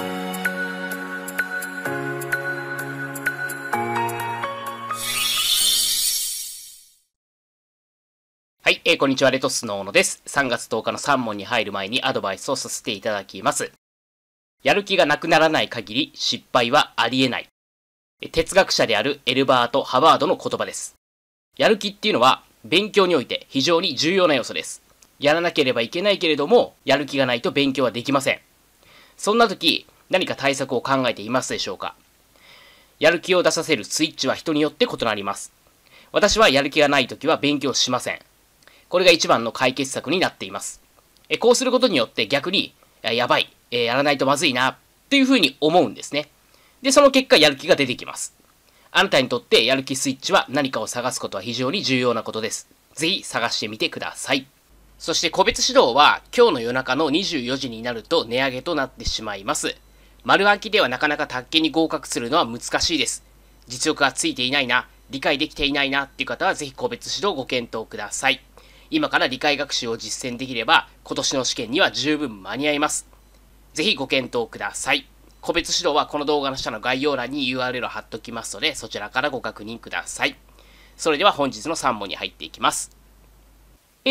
はい、えー、こんにちは、レトスの小野です。3月10日の3問に入る前にアドバイスをさせていただきます。やる気がなくならない限り失敗はありえない。哲学者であるエルバート・ハバードの言葉です。やる気っていうのは勉強において非常に重要な要素です。やらなければいけないけれども、やる気がないと勉強はできません。そんな時、何か対策を考えていますでしょうかやる気を出させるスイッチは人によって異なります。私はやる気がない時は勉強しません。これが一番の解決策になっています。えこうすることによって逆に、ややばい、えやらないとまずいな、というふうに思うんですね。で、その結果やる気が出てきます。あなたにとってやる気スイッチは何かを探すことは非常に重要なことです。ぜひ探してみてください。そして個別指導は今日の夜中の24時になると値上げとなってしまいます。丸暗記ではなかなか卓球に合格するのは難しいです。実力がついていないな、理解できていないなっていう方はぜひ個別指導ご検討ください。今から理解学習を実践できれば今年の試験には十分間に合います。ぜひご検討ください。個別指導はこの動画の下の概要欄に URL を貼っときますのでそちらからご確認ください。それでは本日の3問に入っていきます。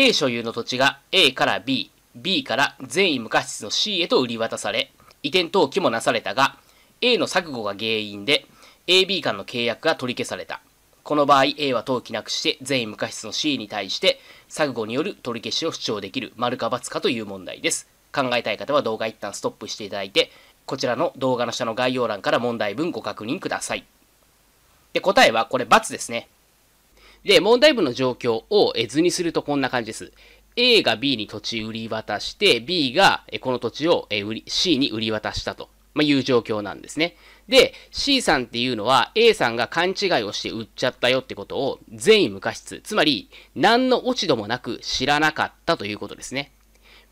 A 所有の土地が A から B、B から善意無価室の C へと売り渡され、移転登記もなされたが、A の錯誤が原因で、AB 間の契約が取り消された。この場合、A は登記なくして善意無価室の C に対して、錯誤による取り消しを主張できる、丸か×かという問題です。考えたい方は動画一旦ストップしていただいて、こちらの動画の下の概要欄から問題文ご確認ください。で、答えはこれ×ですね。で、問題文の状況を図にするとこんな感じです。A が B に土地売り渡して、B がこの土地を C に売り渡したと。まあ、いう状況なんですね。で、C さんっていうのは A さんが勘違いをして売っちゃったよってことを善意無過失、つまり何の落ち度もなく知らなかったということですね。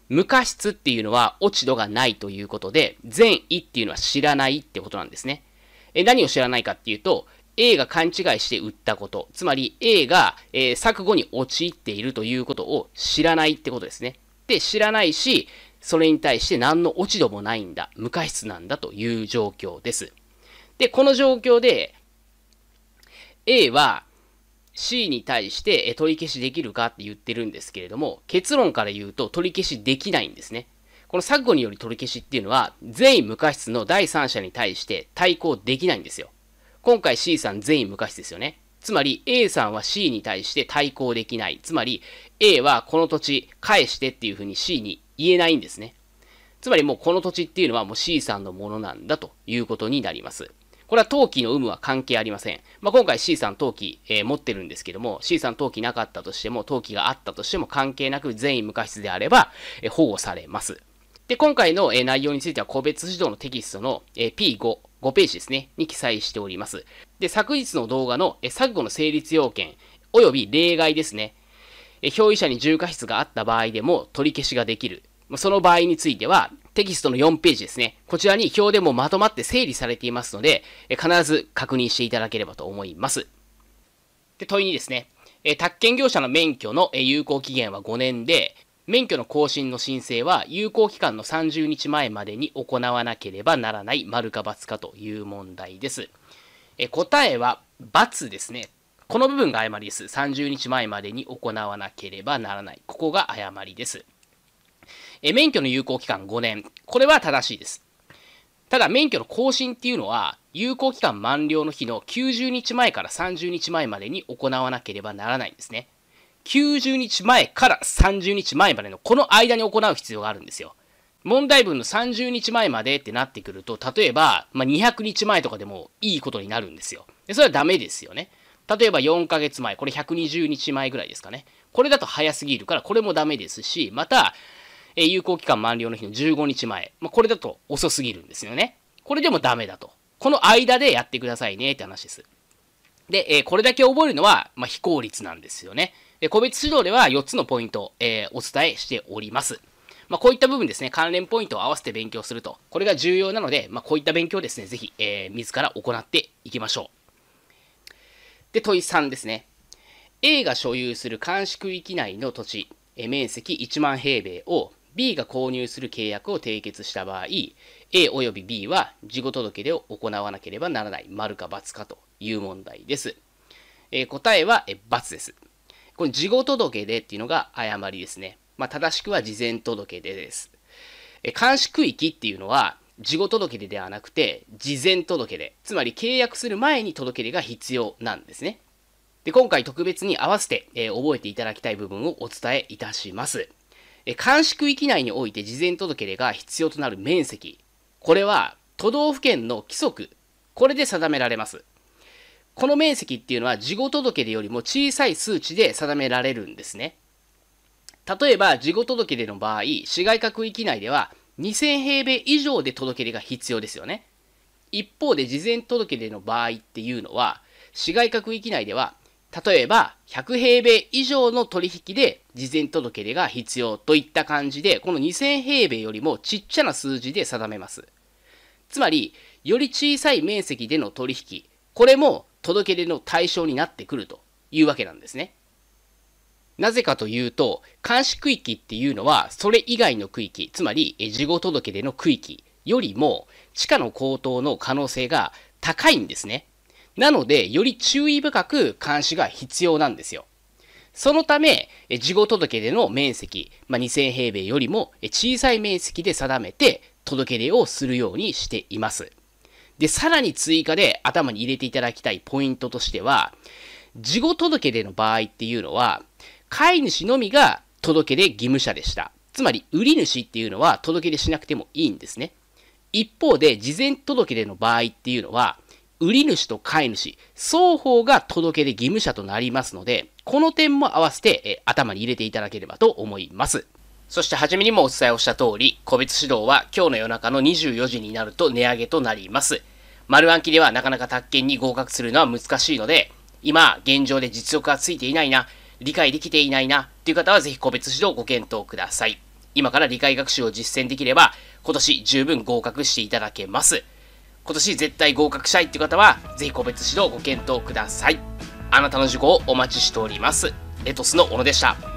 無過失っていうのは落ち度がないということで、善意っていうのは知らないってことなんですね。え何を知らないかっていうと、A が勘違いして売ったこと、つまり A が、えー、錯誤に陥っているということを知らないってことですね。で、知らないし、それに対して何の落ち度もないんだ、無過失なんだという状況です。で、この状況で、A は C に対して取り消しできるかって言ってるんですけれども、結論から言うと取り消しできないんですね。この錯誤により取り消しっていうのは、全員無過失の第三者に対して対抗できないんですよ。今回 C さん全員無失ですよね。つまり A さんは C に対して対抗できない。つまり A はこの土地返してっていうふうに C に言えないんですね。つまりもうこの土地っていうのはもう C さんのものなんだということになります。これは登記の有無は関係ありません。まあ、今回 C さん登記、えー、持ってるんですけども、C さん登記なかったとしても、登記があったとしても関係なく全員無過失であれば、えー、保護されます。で、今回の、えー、内容については個別指導のテキストの、えー、P5、5ページですね、に記載しております。で、昨日の動画の錯誤の成立要件、及び例外ですね。表意者に重過失があった場合でも取り消しができる。その場合については、テキストの4ページですね。こちらに表でもまとまって整理されていますので、必ず確認していただければと思います。で、問いにですね、え宅建業者の免許の有効期限は5年で、免許の更新の申請は有効期間の30日前までに行わなければならない丸か×かという問題です。え答えは×ですね。この部分が誤りです。30日前までに行わなければならない。ここが誤りです。え免許の有効期間5年。これは正しいです。ただ、免許の更新っていうのは、有効期間満了の日の90日前から30日前までに行わなければならないんですね。90日前から30日前までのこの間に行う必要があるんですよ。問題文の30日前までってなってくると、例えば、まあ、200日前とかでもいいことになるんですよ。でそれはダメですよね。例えば4ヶ月前、これ120日前ぐらいですかね。これだと早すぎるから、これもダメですし、また、え有効期間満了の日の15日前、まあ、これだと遅すぎるんですよね。これでもダメだと。この間でやってくださいねって話です。で、えこれだけ覚えるのは、まあ、非効率なんですよね。で個別指導では4つのポイントを、えー、お伝えしております。まあ、こういった部分ですね、関連ポイントを合わせて勉強すると、これが重要なので、まあ、こういった勉強をですね、ぜひ、えー、自ら行っていきましょう。で、問い3ですね。A が所有する監視区域内の土地、面積1万平米を B が購入する契約を締結した場合、A 及び B は事後届で行わなければならない、丸か×かという問題です。えー、答えは、え×です。これ、事後届出っていうのが誤りですね。まあ、正しくは事前届出です。え監視区域っていうのは、事後届出ではなくて、事前届出。つまり契約する前に届出が必要なんですね。で、今回特別に合わせて、えー、覚えていただきたい部分をお伝えいたします。え監視区域内において事前届出が必要となる面積。これは、都道府県の規則。これで定められます。この面積っていうのは事後届出よりも小さい数値で定められるんですね。例えば、事後届出の場合、市街区域内では2000平米以上で届出が必要ですよね。一方で事前届出の場合っていうのは、市街区域内では、例えば100平米以上の取引で事前届出が必要といった感じで、この2000平米よりもちっちゃな数字で定めます。つまり、より小さい面積での取引、これも届け出の対象になってくるというわけなんですね。なぜかというと、監視区域っていうのは、それ以外の区域、つまり事後届出の区域よりも、地価の高騰の可能性が高いんですね。なので、より注意深く監視が必要なんですよ。そのため、事後届出の面積、まあ、2000平米よりも小さい面積で定めて、届け出をするようにしています。で、さらに追加で頭に入れていただきたいポイントとしては、事後届での場合っていうのは、飼い主のみが届け出義務者でした。つまり、売り主っていうのは届け出しなくてもいいんですね。一方で、事前届け出の場合っていうのは、売り主と飼い主、双方が届け出義務者となりますので、この点も合わせて、え頭に入れていただければと思います。そして初めにもお伝えをした通り、個別指導は今日の夜中の24時になると値上げとなります。丸暗記ではなかなか宅建に合格するのは難しいので、今、現状で実力がついていないな、理解できていないな、という方はぜひ個別指導をご検討ください。今から理解学習を実践できれば、今年十分合格していただけます。今年絶対合格したいっていう方は、ぜひ個別指導をご検討ください。あなたの受講をお待ちしております。レトスの小野でした。